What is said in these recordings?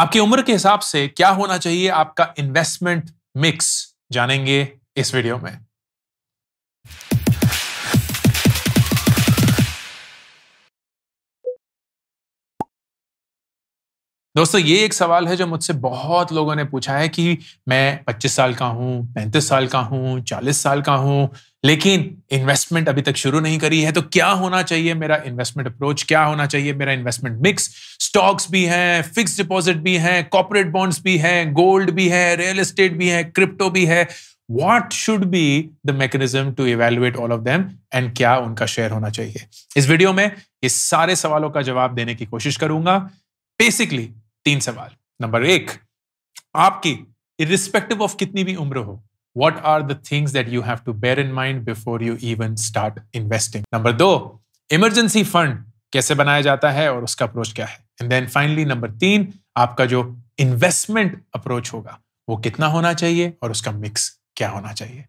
आपकी उम्र के हिसाब से क्या होना चाहिए आपका इन्वेस्टमेंट मिक्स जानेंगे इस वीडियो में दोस्तों ये एक सवाल है जो मुझसे बहुत लोगों ने पूछा है कि मैं 25 साल का हूं 35 साल का हूं 40 साल का हूं लेकिन इन्वेस्टमेंट अभी तक शुरू नहीं करी है तो क्या होना चाहिए मेरा इन्वेस्टमेंट अप्रोच क्या होना चाहिए मेरा इन्वेस्टमेंट मिक्स स्टॉक्स भी हैं फिक्स डिपॉजिट भी हैं कॉपोरेट बॉन्ड्स भी हैं गोल्ड भी है रियल एस्टेट भी है क्रिप्टो भी है what should be the mechanism to evaluate all of them and क्या उनका शेयर होना चाहिए इस वीडियो में इस सारे सवालों का जवाब देने की कोशिश करूंगा बेसिकली तीन सवाल नंबर एक आपकी इरिस्पेक्टिव ऑफ कितनी भी उम्र हो what are the things that you have to bear in mind before you even start investing number दो इमरजेंसी फंड कैसे बनाया जाता है और उसका अप्रोच क्या है एंड देन फाइनली नंबर तीन आपका जो इन्वेस्टमेंट अप्रोच होगा वो कितना होना चाहिए और उसका मिक्स क्या होना चाहिए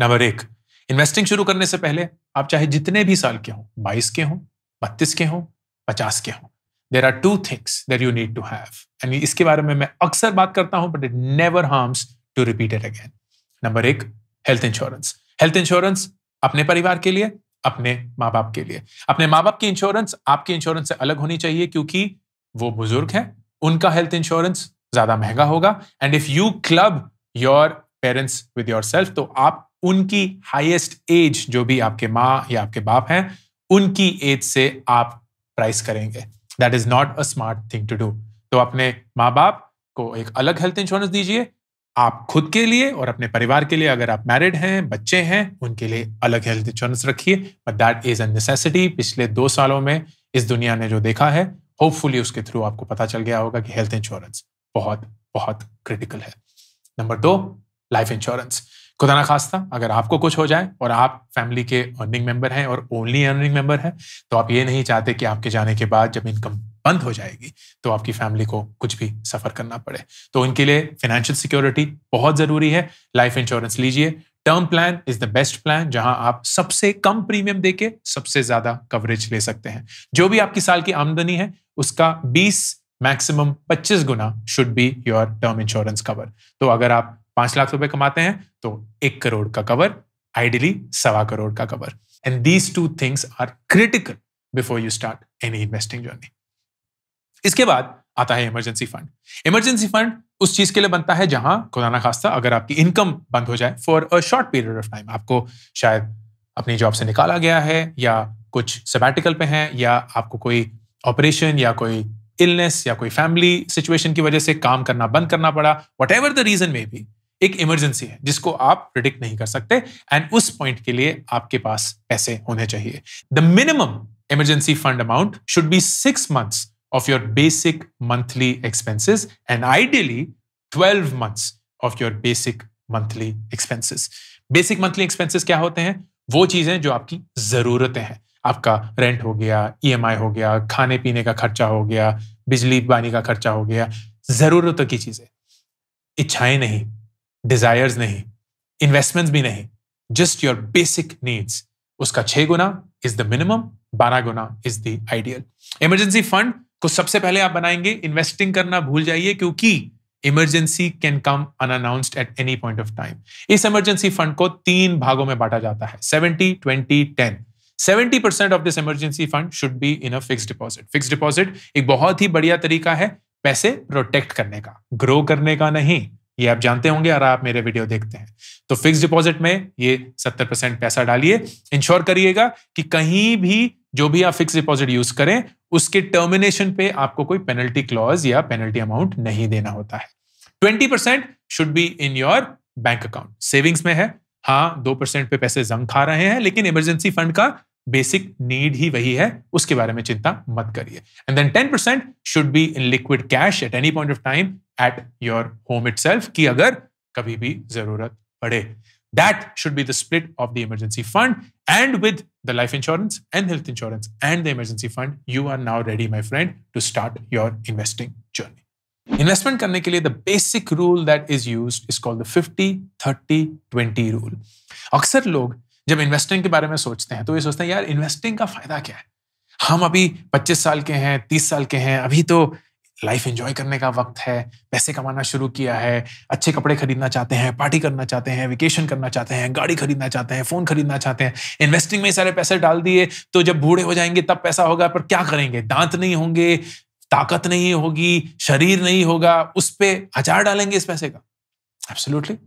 नंबर एक इन्वेस्टिंग शुरू करने से पहले आप चाहे जितने भी साल के हों बाईस के हों बत्तीस के हों पचास के हों there are two things there you need to have and इसके बारे में मैं अक्सर बात करता हूं but it never harms to repeat it again number एक हेल्थ इंश्योरेंस हेल्थ इंश्योरेंस अपने परिवार के लिए अपने माँ बाप के लिए अपने माँ बाप की इंश्योरेंस आपके इंश्योरेंस से अलग होनी चाहिए क्योंकि वो बुजुर्ग हैं उनका हेल्थ इंश्योरेंस ज्यादा महंगा होगा and if you club your parents with yourself तो आप उनकी हाइएस्ट एज जो भी आपके माँ या आपके बाप हैं उनकी एज से आप प्राइस करेंगे that is not a smart thing to do तो अपने माँ बाप को एक अलग हेल्थ इंश्योरेंस दीजिए आप खुद के लिए और अपने परिवार के लिए अगर आप मैरिड हैं बच्चे हैं उनके लिए अलग हेल्थ इंश्योरेंस रखिए but that is a necessity पिछले दो सालों में इस दुनिया ने जो देखा है होपफुली उसके थ्रू आपको पता चल गया होगा कि हेल्थ इंश्योरेंस बहुत बहुत क्रिटिकल है नंबर दो लाइफ इंश्योरेंस खुदा ना खास्ता अगर आपको कुछ हो जाए और आप फैमिली के अर्निंग मेंबर हैं और ओनली अर्निंग मेंबर हैं तो आप ये नहीं चाहते कि आपके जाने के बाद जब इनकम बंद हो जाएगी तो आपकी फैमिली को कुछ भी सफर करना पड़े तो इनके लिए फाइनेंशियल सिक्योरिटी बहुत जरूरी है लाइफ इंश्योरेंस लीजिए term plan is the best plan जहां आप सबसे कम प्रीमियम देके सबसे ज्यादा कवरेज ले सकते हैं जो भी आपकी साल की आमदनी है उसका 20 मैक्सिमम 25 गुना should be your term insurance cover तो अगर आप पांच लाख रुपए कमाते हैं तो एक करोड़ का कवर आइडियली सवा करोड़ का cover and these two things are critical before you start any investing journey इसके बाद आता है इमरजेंसी फंड इमरजेंसी फंड उस चीज के लिए बनता है जहां खुदा ना खास्ता अगर आपकी इनकम बंद हो जाए for a short period of time आपको शायद अपनी जॉब से निकाला गया है या कुछ सबैटिकल पे हैं या आपको कोई ऑपरेशन या कोई इलनेस या कोई फैमिली सिचुएशन की वजह से काम करना बंद करना पड़ा वट एवर द रीजन में भी एक इमरजेंसी है जिसको आप प्रिडिक्ट नहीं कर सकते एंड उस पॉइंट के लिए आपके पास पैसे होने चाहिए the minimum emergency fund amount should be six months of your basic monthly expenses and ideally 12 months of your basic monthly expenses. Basic monthly expenses क्या होते हैं वो चीजें जो आपकी जरूरतें हैं आपका रेंट हो गया ईएमआई e हो गया खाने पीने का खर्चा हो गया बिजली पानी का खर्चा हो गया जरूरतों की चीजें इच्छाएं नहीं डिजायर्स नहीं इन्वेस्टमेंट्स भी नहीं जस्ट योर बेसिक नीड्स उसका छह गुना इज द मिनिमम बारह गुना is the ideal emergency fund को तो सबसे पहले आप बनाएंगे इन्वेस्टिंग करना भूल जाइए क्योंकि emergency can come unannounced at any point of time इस इमरजेंसी फंड को तीन भागों में बांटा जाता है seventy twenty ten 70% of this emergency fund should be in a fix deposit fix deposit एक बहुत ही बढ़िया तरीका है पैसे प्रोटेक्ट करने का ग्रो करने का नहीं ये आप जानते होंगे और आप मेरे वीडियो देखते हैं तो फिक्स डिपॉजिट में ये 70 परसेंट पैसा डालिए इंश्योर करिएगा कि कहीं भी जो भी आप फिक्स डिपॉजिट यूज करें उसके टर्मिनेशन पे आपको कोई पेनल्टी क्लॉज या पेनल्टी अमाउंट नहीं देना होता है twenty percent should be in your bank account savings में है हाँ दो परसेंट पे पैसे जंग खा रहे हैं लेकिन इमरजेंसी फंड का बेसिक नीड ही वही है उसके बारे में चिंता मत करिए and then ten percent should be in liquid cash at any point of time at your home it कि अगर कभी भी जरूरत पड़े That should be the split of the emergency fund. And with the life insurance and health insurance and the emergency fund, you are now ready, my friend, to start your investing journey. Investment करने के लिए the basic rule that is used is called the 50 30 20 rule. अक्सर लोग जब investing के बारे में सोचते हैं तो ये सोचते हैं यार investing का फायदा क्या है हम अभी 25 साल के हैं 30 साल के हैं अभी तो लाइफ एंजॉय करने का वक्त है पैसे कमाना शुरू किया है अच्छे कपड़े खरीदना चाहते हैं पार्टी करना चाहते हैं वेकेशन करना चाहते हैं गाड़ी खरीदना चाहते हैं फ़ोन खरीदना चाहते हैं इन्वेस्टिंग में सारे पैसे डाल दिए तो जब बूढ़े हो जाएंगे तब पैसा होगा पर क्या करेंगे दांत नहीं होंगे ताकत नहीं होगी शरीर नहीं होगा उस पर हजार डालेंगे इस पैसे का absolutely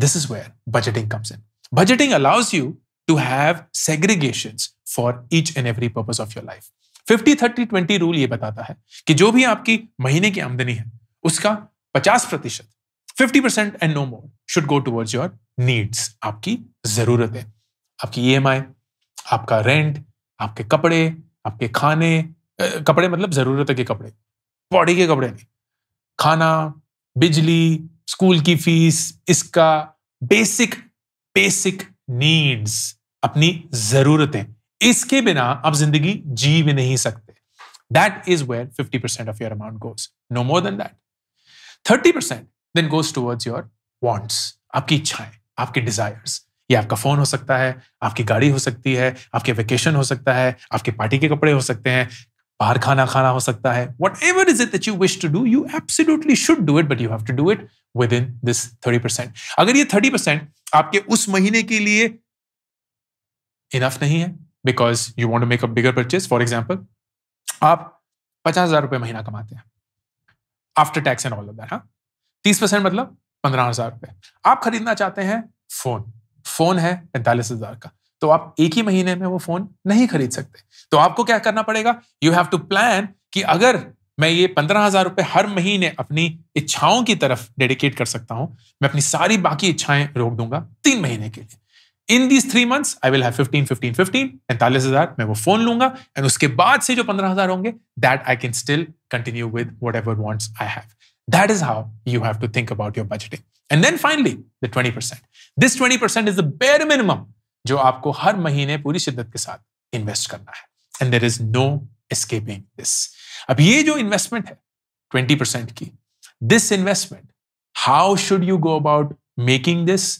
this is where budgeting comes in budgeting allows you to have segregation for each and every purpose of your life fifty thirty twenty rule ये बताता है कि जो भी आपकी महीने की आमदनी है उसका पचास प्रतिशत fifty percent and no more should go towards your needs आपकी है आपकी ई e आपका रेंट आपके कपड़े आपके खाने कपड़े मतलब जरूरत के कपड़े बॉडी के कपड़े नहीं खाना बिजली स्कूल की फीस इसका बेसिक बेसिक नीड्स अपनी जरूरतें इसके बिना आप जिंदगी जी भी नहीं सकते that is where fifty percent of your amount goes no more than that thirty percent then goes towards your wants आपकी इच्छाएं आपके डिजायर्स ये आपका फोन हो सकता है आपकी गाड़ी हो सकती है आपके वेकेशन हो सकता है आपके पार्टी के कपड़े हो सकते हैं बाहर खाना खाना हो सकता है whatever is it you wish to do you absolutely should do it but you have to do it within this thirty percent अगर ये थर्टी परसेंट आपके उस महीने के लिए इनफ नहीं है because you want to make a bigger purchase for example आप पचास हजार रुपये महीना कमाते हैं after tax and all of that हाँ तीस परसेंट मतलब पंद्रह हजार रुपये आप खरीदना चाहते हैं फोन फोन है पैंतालीस हजार का तो आप एक ही महीने में वो फोन नहीं खरीद सकते तो आपको क्या करना पड़ेगा यू हैव टू प्लान कि अगर मैं ये पंद्रह हजार रुपये हर महीने अपनी इच्छाओं की तरफ डेडिकेट कर सकता हूं मैं अपनी सारी बाकी इच्छाएं रोक दूंगा तीन महीने के लिए in these three months I will have 15 15 15 45000 मैं वो फोन लूंगा एंड उसके बाद से जो 15000 होंगे that I can still continue with whatever wants I have that is how you have to think about your budgeting and then finally the 20% this 20% is the bare minimum जो आपको हर महीने पूरी शिद्दत के साथ इन्वेस्ट करना है and there is no escaping this अब ये जो इन्वेस्टमेंट है 20% की this investment how should you go about making this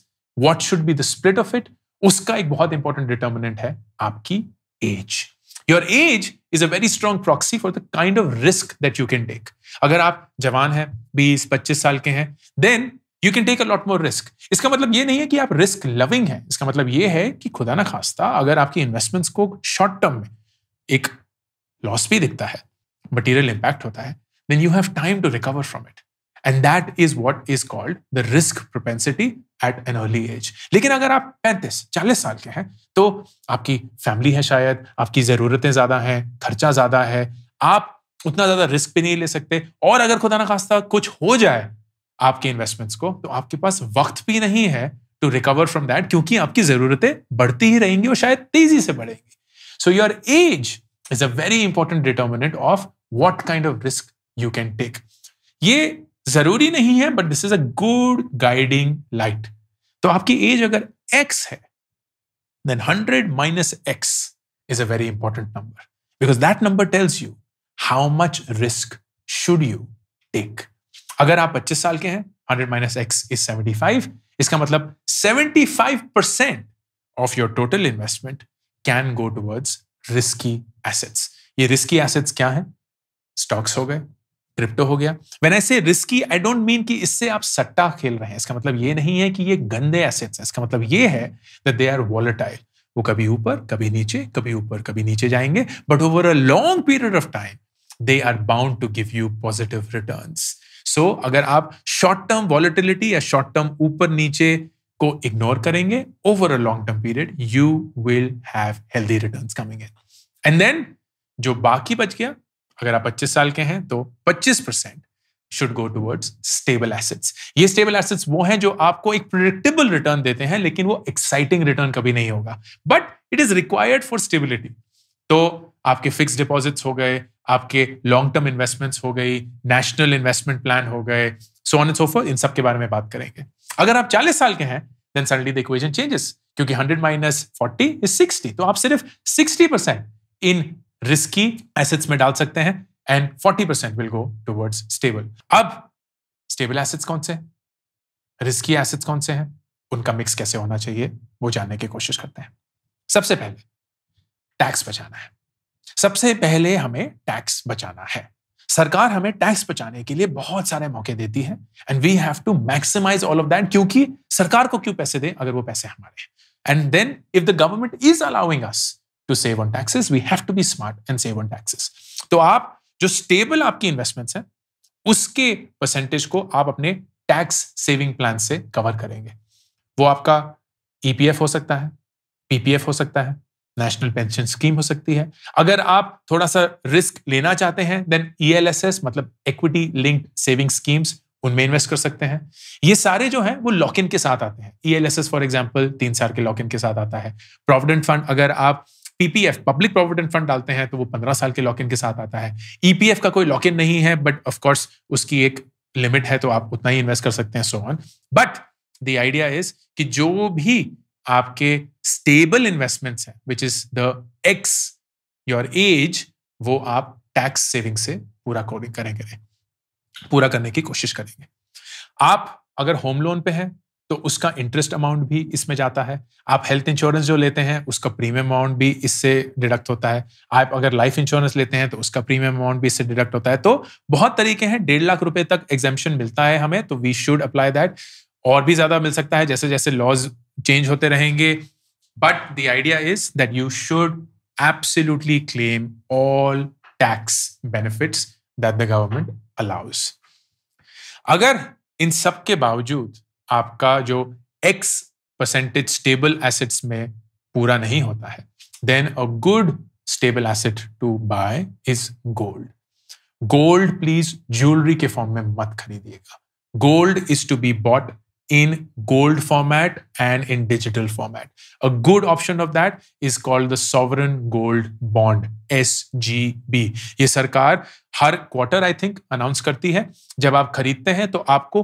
what should be the split of it उसका एक बहुत इंपॉर्टेंट डिटर्मिनेंट है आपकी age your age is a very strong proxy for the kind of risk that you can take अगर आप जवान हैं बीस पच्चीस साल के हैं then you can take a lot more risk इसका मतलब ये नहीं है कि आप रिस्क लविंग हैं इसका मतलब ये है कि खुदा ना खास्ता अगर आपकी इन्वेस्टमेंट्स को शॉर्ट टर्म में एक लॉस भी दिखता है मटीरियल इंपैक्ट होता है then you have time to recover from it and that is what is called the risk propensity at an early age लेकिन अगर आप पैंतीस चालीस साल के हैं तो आपकी फैमिली है शायद आपकी ज़रूरतें ज़्यादा हैं खर्चा ज़्यादा है आप उतना ज़्यादा रिस्क भी नहीं ले सकते और अगर खुदा ना खास्ता कुछ हो जाए आपके इन्वेस्टमेंट्स को तो आपके पास वक्त भी नहीं है टू रिकवर फ्रॉम दैट क्योंकि आपकी ज़रूरतें बढ़ती ही रहेंगी और शायद तेज़ी से बढ़ेंगी so your age is a very important determinant of what kind of risk you can take ये जरूरी नहीं है but this is a good guiding light तो आपकी एज अगर एक्स है then hundred minus X is a very important number because that number tells you how much risk should you take अगर आप 25 साल के हैं 100 माइनस एक्स इज 75 इसका मतलब 75 percent of your total investment can go towards risky assets ये risky assets क्या हैं स्टॉक्स हो गए क्रिप्टो हो गया वेन आई से रिस्की आई डोंट मीन कि इससे आप सट्टा खेल रहे हैं इसका मतलब ये नहीं है कि ये गंदे एसेट्स हैं इसका मतलब ये है दैट दे आर वॉलेटाइल वो कभी ऊपर कभी नीचे कभी ऊपर कभी नीचे जाएंगे but over a long period of time they are bound to give you positive return so अगर आप शॉर्ट टर्म वॉलेटिलिटी या शॉर्ट टर्म ऊपर नीचे को इग्नोर करेंगे over a long term period you will have healthy return coming and then जो बाकी बच गया अगर आप 25 साल के हैं तो 25 percent should go towards stable assets ये स्टेबल एसेट्स वो हैं जो आपको एक प्रिडिक्टेबल रिटर्न देते हैं लेकिन वो एक्साइटिंग रिटर्न कभी नहीं होगा but it is required for stability तो आपके फिक्स डिपॉजिट्स हो गए आपके लॉन्ग टर्म इन्वेस्टमेंट्स हो गई नेशनल इन्वेस्टमेंट प्लान हो गए सो ऑन एंड सोफर इन सब के बारे में बात करेंगे अगर आप 40 साल के हैं then suddenly the equation changes क्योंकि 100 माइनस 40 इज 60 तो आप सिर्फ 60 परसेंट इन रिस्की एसेट्स में डाल सकते हैं and forty percent will go towards stable अब स्टेबल एसेट्स कौन से रिस्की एसेट्स कौन से हैं उनका मिक्स कैसे होना चाहिए वो जानने की कोशिश करते हैं सबसे पहले टैक्स बचाना है सबसे पहले हमें टैक्स बचाना है सरकार हमें टैक्स बचाने के लिए बहुत सारे मौके देती है and we have to maximise all of that क्योंकि सरकार को क्यों पैसे दे अगर वो पैसे हमारे and then if the government is allowing us to save on taxes we have to be smart and save on taxes तो आप जो स्टेबल आपकी इन्वेस्टमेंट्स हैं उसके परसेंटेज को आप अपने टैक्स सेविंग प्लान से कवर करेंगे वो आपका ईपीएफ e हो सकता है पीपीएफ हो सकता है नेशनल पेंशन स्कीम हो सकती है अगर आप थोड़ा सा रिस्क लेना चाहते हैं देन ईएलएसएस e मतलब इक्विटी लिंक्ड सेविंग स्कीम्स उनमें इन्वेस्ट कर सकते हैं ये सारे जो हैं वो लॉक इन के साथ आते हैं ईएलएसएस फॉर एग्जांपल तीन साल के लॉक इन के साथ आता है प्रोविडेंट फंड अगर आप पीपीएफ पब्लिक प्रोविडेंट फंड डालते हैं तो वो पंद्रह साल के लॉक इन के साथ आता है ईपीएफ e का कोई लॉक इन नहीं है बट ऑफकोर्स उसकी एक लिमिट है तो आप उतना ही इन्वेस्ट कर सकते हैं so on but the idea is कि जो भी आपके स्टेबल इन्वेस्टमेंट्स हैं which is the X your age वो आप टैक्स सेविंग से पूरा करेंगे पूरा करने की कोशिश करेंगे आप अगर होम लोन पे हैं तो उसका इंटरेस्ट अमाउंट भी इसमें जाता है आप हेल्थ इंश्योरेंस जो लेते हैं उसका प्रीमियम अमाउंट भी इससे डिडक्ट होता है आप अगर लाइफ इंश्योरेंस लेते हैं तो उसका प्रीमियम अमाउंट भी इससे डिडक्ट होता है तो बहुत तरीके हैं डेढ़ लाख रुपए तक एग्जामेशन मिलता है हमें तो वी शुड अप्लाई दैट और भी ज्यादा मिल सकता है जैसे जैसे लॉज चेंज होते रहेंगे but the idea is that you should absolutely claim all tax benefits that the government allows अगर इन सब के बावजूद आपका जो एक्स परसेंटेज स्टेबल एसेट्स में पूरा नहीं होता है then a good stable asset to buy is gold gold please jewellery के फॉर्म में मत खरीदिएगा gold is to be bought in gold format and in digital format. A good option of that is called the sovereign gold bond SGB. ये सरकार हर quarter I think announce करती है जब आप खरीदते हैं तो आपको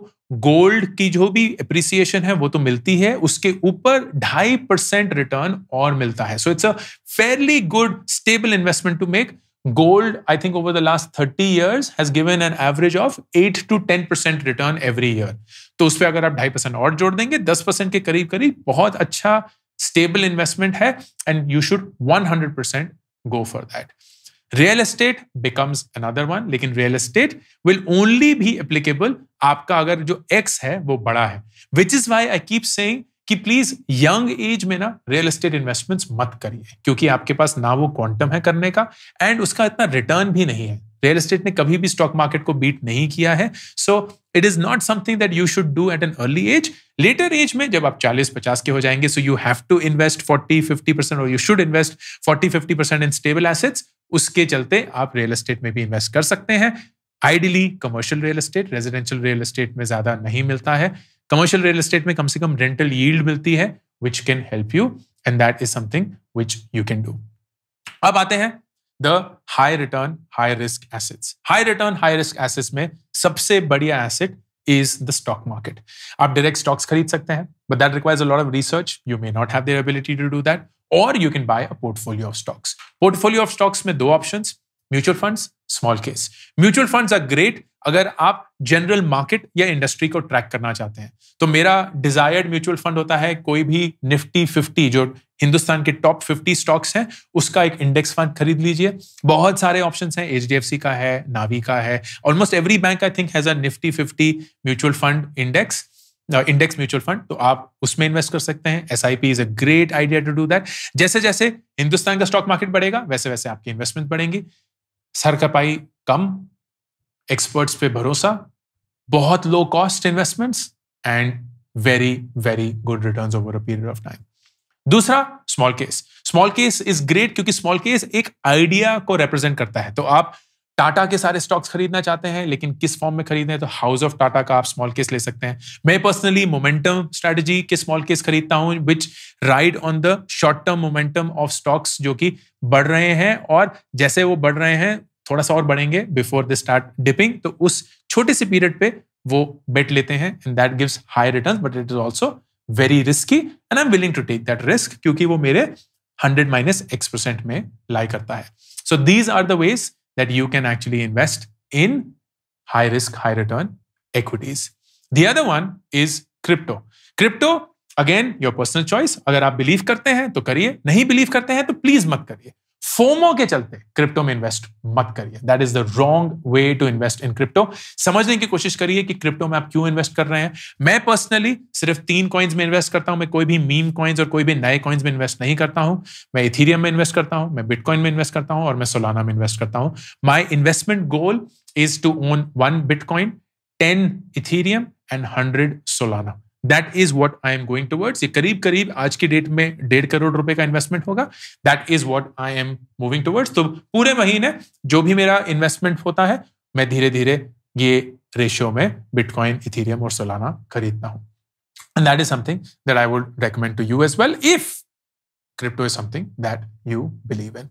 गोल्ड की जो भी अप्रिसिएशन है वो तो मिलती है उसके ऊपर ढाई परसेंट रिटर्न और मिलता है so it's a fairly good stable investment to make gold, I think over the last 30 years has given an average of 8 to 10% return every year तो उस पर अगर आप ढाई परसेंट और जोड़ देंगे 10 परसेंट के करीब करीब बहुत अच्छा स्टेबल इन्वेस्टमेंट है and you should 100 percent go for that real estate becomes another one लेकिन रियल एस्टेट विल ओनली भी एप्लीकेबल आपका अगर जो एक्स है वो बड़ा है which is why I keep saying कि प्लीज यंग एज में ना रियल एस्टेट इन्वेस्टमेंट्स मत करिए क्योंकि आपके पास ना वो क्वांटम है करने का एंड उसका इतना रिटर्न भी नहीं है रियल एस्टेट ने कभी भी स्टॉक मार्केट को बीट नहीं किया है so it is not something that you should do at an early age later age में जब आप 40 50 के हो जाएंगे so you have to invest 40 50 percent और you should invest 40 50 percent in stable assets उसके चलते आप रियल एस्टेट में भी इन्वेस्ट कर सकते हैं ideally commercial real estate residential real estate में ज्यादा नहीं मिलता है कमर्शियल रियल एस्टेट में कम से कम रेंटल यील्ड मिलती है which can help you and that is something which you can do अब आते हैं the high return high risk assets high return high risk assets में सबसे बढ़िया asset is the stock market आप डायरेक्ट स्टॉक्स खरीद सकते हैं but that requires a lot of research you may not have their ability to do that और you can buy a portfolio of stocks portfolio of stocks में दो option mutual funds smallcase mutual funds are great अगर आप general market या industry को track करना चाहते हैं तो मेरा डिजायर्ड म्यूचुअल फंड होता है कोई भी निफ्टी फिफ्टी जो हिंदुस्तान के टॉप फिफ्टी स्टॉक्स हैं उसका एक इंडेक्स फंड खरीद लीजिए बहुत सारे ऑप्शंस हैं एच का है नावी का है almost every bank I think has a Nifty fifty mutual fund index index mutual fund तो आप उसमें इन्वेस्ट कर सकते हैं S I P is a great idea to do that जैसे जैसे हिंदुस्तान का स्टॉक मार्केट बढ़ेगा वैसे वैसे आपकी इन्वेस्टमेंट बढ़ेंगी सर कपाई कम एक्सपर्ट्स पे भरोसा बहुत low cost investments and very very good return over a period of time दूसरा smallcase smallcase is great क्योंकि स्मॉल केस एक आइडिया को रिप्रेजेंट करता है तो आप टाटा के सारे स्टॉक्स खरीदना चाहते हैं लेकिन किस फॉर्म में खरीदने तो हाउस ऑफ टाटा का आप स्मॉल केस ले सकते हैं मैं पर्सनली मोमेंटम स्ट्रेटजी के स्मॉल केस खरीदता हूं which ride on the short term momentum of stocks जो कि बढ़ रहे हैं और जैसे वो बढ़ रहे हैं थोड़ा सा और बढ़ेंगे बिफोर दे स्टार्ट डिपिंग तो उस छोटे से पीरियड पे वो बेट लेते हैं and that gives high return but it is also very risky and I am willing to take that risk क्योंकि वो मेरे हंड्रेड माइनस एक्स परसेंट में लाई करता है so these are the ways that you can actually invest in high risk high return equities The other one is crypto Crypto, again, your personal choice. अगर आप believe करते हैं तो करिए नहीं बिलीव करते हैं तो प्लीज मत करिए फोमो के चलते क्रिप्टो में इन्वेस्ट मत करिए that is the wrong way to invest in crypto समझने की कोशिश करिए कि क्रिप्टो में आप क्यों इन्वेस्ट कर रहे हैं मैं पर्सनली सिर्फ तीन कॉइन्स में इन्वेस्ट करता हूं मैं कोई भी मीम कॉइन्स और कोई भी नए कॉइन्स में इन्वेस्ट नहीं करता हूं मैं इथीरियम में इन्वेस्ट करता हूं मैं बिटकॉइन में इन्वेस्ट करता हूं और मैं सोलाना में इन्वेस्ट करता हूं my investment goal is to own one bitcoin ten ethereum and hundred Solana that is what I am going towards ये करीब करीब आज की डेट में डेढ़ करोड़ रुपए का इन्वेस्टमेंट होगा that is what I am moving towards तो पूरे महीने जो भी मेरा इन्वेस्टमेंट होता है मैं धीरे धीरे ये रेशियो में बिटकॉइन इथीरियम और सोलाना खरीदता हूं and that is something that I would recommend to you as well if crypto is something that you believe in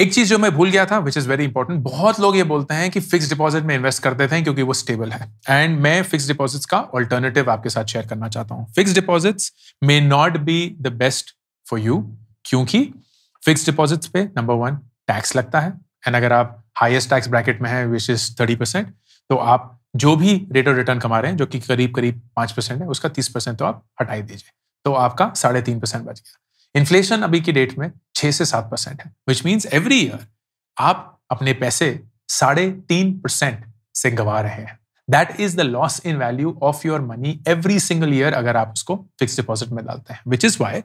एक चीज जो मैं भूल गया था विच इज वेरी इंपॉर्टेंट बहुत लोग ये बोलते हैं कि फिक्स डिपॉजिट में इन्वेस्ट करते थे क्योंकि वो स्टेबल है एंड मैं फिक्स डिपॉजिट्स का ऑल्टरनेटिव आपके साथ शेयर करना चाहता हूँ fix deposits may not be the best for you क्योंकि फिक्स डिपॉजिट्स पे नंबर वन टैक्स लगता है एंड अगर आप हाइएस्ट टैक्स ब्रैकेट में है विच इज थर्टी परसेंट तो आप जो भी रेट ऑफ रिटर्न कमा रहे हैं जो कि करीब करीब पांच परसेंट है उसका तीस परसेंट तो आप हटाई दीजिए तो आपका साढ़े तीन परसेंट बच गया इन्फ्लेशन अभी की डेट में छह से सात परसेंट है विच मीन्स एवरी ईयर आप अपने पैसे साढ़े तीन परसेंट से गंवा रहे हैं that is the loss in value of your money every single year अगर आप उसको फिक्स डिपॉजिट में डालते हैं which is why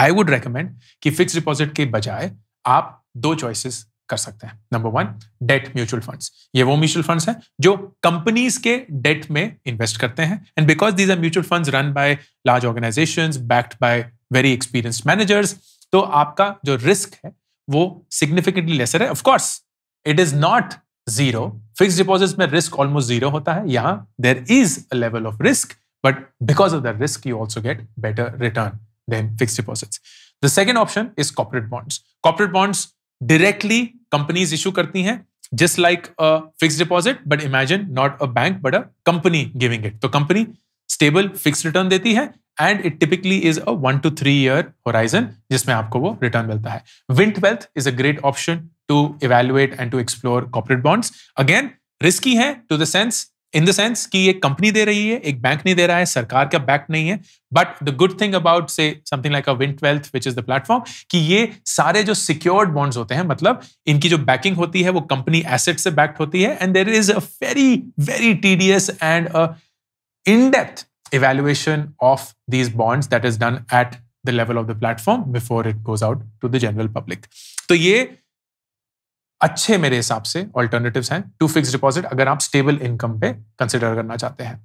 I would recommend कि फिक्स डिपॉजिट के बजाय आप दो चॉइसेस कर सकते हैं number one debt mutual funds ये वो म्यूचुअल फंड्स हैं जो कंपनीज के डेट में इन्वेस्ट करते हैं and because these are mutual funds run by large organisations backed by very experienced managers तो आपका जो रिस्क है वो सिग्निफिकेंटली लेसर है of course it is not zero fix deposit में रिस्क ऑलमोस्ट जीरो होता है यहां there is a level of risk but because of the risk you also get better return than fix deposits the second option is corporate bonds corporate bonds directly companies issue करती हैं just like a fix deposit but imagine not a bank but a company giving it तो company stable fix return देती है and it typically is a one two three year horizon जिसमें आपको वो return मिलता है Wint Wealth is a great option to evaluate and to explore corporate bonds again risky है to the sense in the sense कि एक कंपनी दे रही है एक बैंक नहीं दे रहा है सरकार का बैक नहीं है but the good thing about say something like a Wint Wealth which is the platform कि ये सारे जो सिक्योर्ड बॉन्ड्स होते हैं मतलब इनकी जो बैकिंग होती है वो कंपनी एसेट से बैक्ड होती है and there is a very very tedious and in depth evaluation of these bonds that is done at the level of the platform before it goes out to the general public. तो ye अच्छे मेरे हिसाब से alternative हैं to fix deposit अगर आप stable income पे consider करना चाहते हैं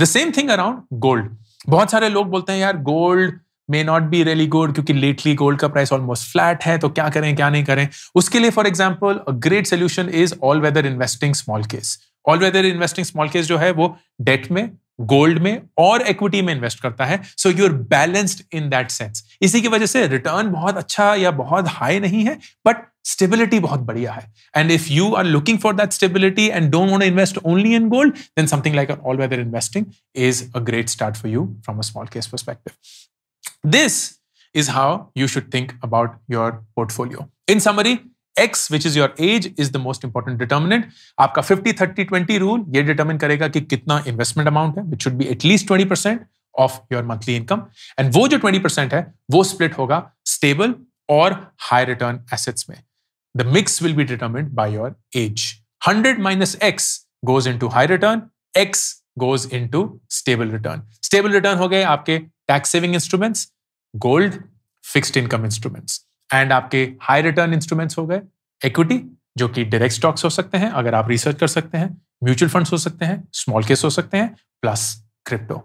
the same thing around gold बहुत सारे लोग बोलते हैं यार gold may not be really good क्योंकि लेटली गोल्ड का प्राइस ऑलमोस्ट फ्लैट है तो क्या करें क्या नहीं करें उसके लिए for example great solution is all weather investing smallcase all weather investing smallcase जो है वो डेट में गोल्ड में और इक्विटी में इन्वेस्ट करता है so you are balanced in that sense इसी की वजह से रिटर्न बहुत अच्छा या बहुत हाई नहीं है बट स्टेबिलिटी बहुत बढ़िया है and if you are looking for that stability and don't want invest only in gold then something like all weather investing is a great start for you from a smallcase perspective this is how you should think about your portfolio in summary X which is your age is the most important determinant आपका 50 30 20 rule ये determine करेगा कि कितना investment amount है which should be at least twenty percent of your monthly income and वो जो twenty percent है वो स्प्लिट होगा स्टेबल और हाई रिटर्न एसेट्स में the mix will be determined by your age hundred minus X goes into high return X goes into stable return stable return हो गए आपके tax saving instruments gold fixed income instruments and आपके high return instruments हो गए equity जो कि direct stocks हो सकते हैं अगर आप रिसर्च कर सकते हैं म्यूचुअल फंड्स हो सकते हैं स्मॉल केस हो सकते हैं प्लस क्रिप्टो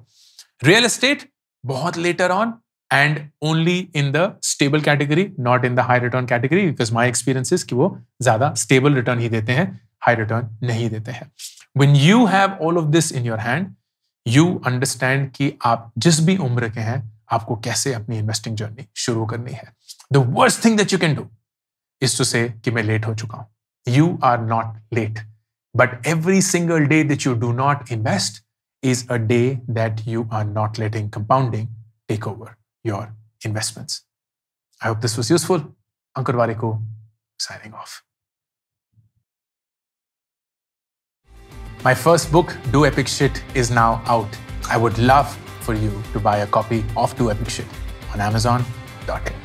रियल एस्टेट बहुत later on and only in the stable category not in the high return category because my experience कि वो ज्यादा स्टेबल रिटर्न ही देते हैं हाई रिटर्न नहीं देते हैं when you have all of this in your hand you understand कि आप जिस भी उम्र के हैं आपको कैसे अपनी इन्वेस्टिंग जर्नी शुरू करनी है the worst thing that you can do is to say कि मैं लेट हो चुका हूं you are not late but every single day that you do not invest is a day that you are not letting compounding take over your investments I hope this was useful Ankur Warikoo signing off my first book do Epic is now out I would would for you to buy a copy of To Epic Shit on Amazon.com.